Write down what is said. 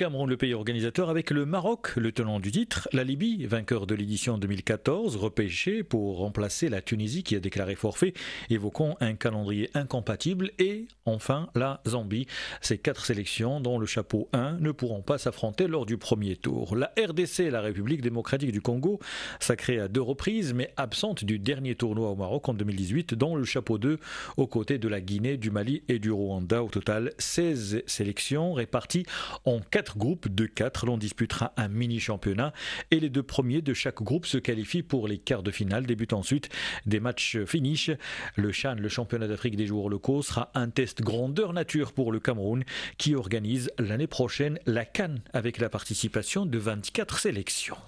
Cameroun, le pays organisateur, avec le Maroc, le tenant du titre, la Libye, vainqueur de l'édition 2014, repêché pour remplacer la Tunisie qui a déclaré forfait, évoquant un calendrier incompatible, et enfin la Zambie. Ces quatre sélections, dont le chapeau 1, ne pourront pas s'affronter lors du premier tour. La RDC, la République démocratique du Congo, sacrée à deux reprises, mais absente du dernier tournoi au Maroc en 2018, dont le chapeau 2, aux côtés de la Guinée, du Mali et du Rwanda. Au total, 16 sélections réparties en quatre groupe de quatre. L'on disputera un mini-championnat et les deux premiers de chaque groupe se qualifient pour les quarts de finale. Débutent ensuite des matchs finish. Le CHAN, le championnat d'Afrique des joueurs locaux, sera un test grandeur nature pour le Cameroun qui organise l'année prochaine la Cannes avec la participation de 24 sélections.